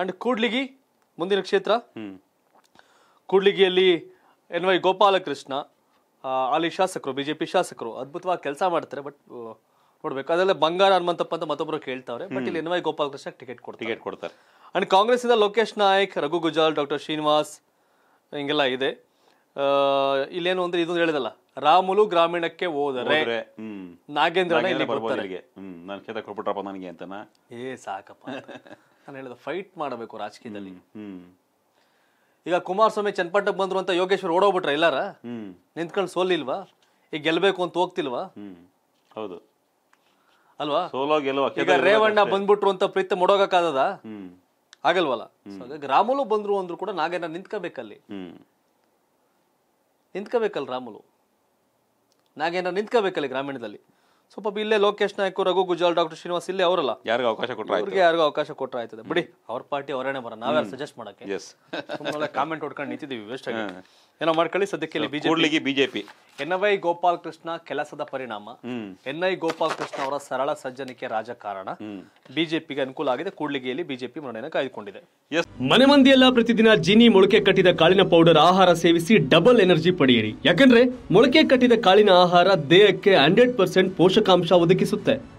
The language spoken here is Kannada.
ಅಂಡ್ ಕೂಡ್ಲಿಗಿ ಮುಂದಿನ ಕ್ಷೇತ್ರ ಕೂಡ್ಲಿಗಿಯಲ್ಲಿ ಎನ್ ವೈ ಗೋಪಾಲಕೃಷ್ಣ ಅಲ್ಲಿ ಶಾಸಕರು ಬಿಜೆಪಿ ಶಾಸಕರು ಅದ್ಭುತವಾಗಿ ಕೆಲಸ ಮಾಡ್ತಾರೆ ಬಟ್ ನೋಡ್ಬೇಕು ಅದೆಲ್ಲ ಬಂಗಾರ ಹನುಮಂತಪ್ಪ ಅಂತ ಮತ್ತೊಬ್ಬರು ಕೇಳ್ತಾವ್ರೆ ಬಟ್ ಇಲ್ಲಿ ಎನ್ ವೈ ಗೋಪಾಲಕೃಷ್ಣ ಟಿಕೆಟ್ ಕೊಡ್ತಾರೆ ಟಿಕೆಟ್ ಕೊಡ್ತಾರೆ ಅಂಡ್ ಕಾಂಗ್ರೆಸ್ ಇಂದ ಲೋಕೇಶ್ ನಾಯಕ್ ರಘು ಗುಜಾಲ್ ಡಾಕ್ಟರ್ ಶ್ರೀನಿವಾಸ್ ಹಿಂಗೆಲ್ಲ ಇದೆ ಇಲ್ಲೇನು ಅಂದ್ರೆ ಇದೊಂದು ಹೇಳಿದಲ್ಲ ರಾಮುಲು ಗ್ರಾಮೀಣಕ್ಕೆ ಹೋದರೆ ನಾಗೇಂದ್ರ ಹ್ಮ್ ನಾನು ಕೊಡ್ಬಿಟ್ರಪ್ಪ ನನಗೆ ಅಂತನಾ ಏ ಸಾಕಪ್ಪ ನಾನು ಹೇಳಿದ ಫೈಟ್ ಮಾಡಬೇಕು ರಾಜಕೀಯದಲ್ಲಿ ಈಗ ಕುಮಾರಸ್ವಾಮಿ ಚನ್ನಪಟ್ಟಕ್ಕೆ ಬಂದ್ರು ಅಂತ ಯೋಗೇಶ್ವರ್ ಓಡೋಗ್ಬಿಟ್ರ ಎಲ್ಲಾರ ನಿಂತ್ಕೊಂಡು ಸೋಲಿಲ್ವಾ ಈಗ ಗೆಲ್ಬೇಕು ಅಂತ ಹೋಗ್ತಿಲ್ವಾ ಹೌದು ಅಲ್ವಾ ಸೋಲೋ ರೇವಣ್ಣ ಬಂದ್ಬಿಟ್ರು ಅಂತ ಪ್ರೀತಿ ಮೊಡೋಗಕ್ಕಾಗದ ಆಗಲ್ವಲ್ಲ ರಾಮುಲು ಬಂದ್ರು ಅಂದ್ರು ಕೂಡ ನಾಗೇನ ನಿಂತ್ಕೋಬೇಕಲ್ಲಿ ನಿಂತ್ಕೋಬೇಕಲ್ಲ ರಾಮುಲು ನಾಗೇನ ನಿಂತ್ಕೋಬೇಕಲ್ಲಿ ಗ್ರಾಮೀಣದಲ್ಲಿ ಸ್ವಲ್ಪ ಇಲ್ಲೇ ಲೋಕೇಶ್ ನಾಯ್ಕು ರಘು ಗುಜಾಲ್ ಡಾಕ್ಟರ್ ಶ್ರೀನಿವಾಸ್ ಇಲ್ಲೇ ಅವರಲ್ಲ ಯಾರಿಗೂ ಅವಕಾಶ ಕೊಟ್ಟರೆ ಅವ್ರಿಗೆ ಯಾರಿಗೂ ಅವಕಾಶ ಕೊಟ್ಟರೆ ಆಯ್ತದೆ ಬಿಡಿ ಅವ್ರ ಪಾರ್ಟಿ ಅವರೇನೆ ಬರ ನಾವೇ ಸಜೆಸ್ಟ್ ಮಾಡಕ್ಕೆ ಕಾಮೆಂಟ್ ಹೊಡ್ಕೊಂಡು ನಿಂತಿದ್ದೀವಿ ವೇಸ್ಟ್ ಆಗಿ ಏನೋ ಮಾಡ್ಕೊಳ್ಳಿ ಸದ್ಯಕ್ಕೆ BJP BJP N Y Gopal Krishna ಕೆಲಸದ ಪರಿಣಾಮ ಎನ್ಐ ಗೋಪಾಲ್ ಕೃಷ್ಣ ಅವರ ಸರಳ ಸಜ್ಜನಿಕೆ ರಾಜಕಾರಣ ಬಿಜೆಪಿಗೆ ಅನುಕೂಲ ಆಗಿದೆ ಕೂಡ್ಲಿಗೆಯಲ್ಲಿ ಬಿಜೆಪಿ ಮನೆಯನ್ನು ಕಾಯ್ದುಕೊಂಡಿದೆ ಮನೆ ಮಂದಿಯೆಲ್ಲ ಪ್ರತಿದಿನ ಜೀನಿ ಮೊಳಕೆ ಕಟ್ಟಿದ ಕಾಳಿನ ಪೌಡರ್ ಆಹಾರ ಸೇವಿಸಿ ಡಬಲ್ ಎನರ್ಜಿ ಪಡೆಯಿರಿ ಯಾಕಂದ್ರೆ ಮೊಳಕೆ ಕಟ್ಟಿದ ಕಾಳಿನ ಆಹಾರ ದೇಹಕ್ಕೆ ಹಂಡ್ರೆಡ್ ಪರ್ಸೆಂಟ್ ಪೋಷಕಾಂಶ ಒದಗಿಸುತ್ತೆ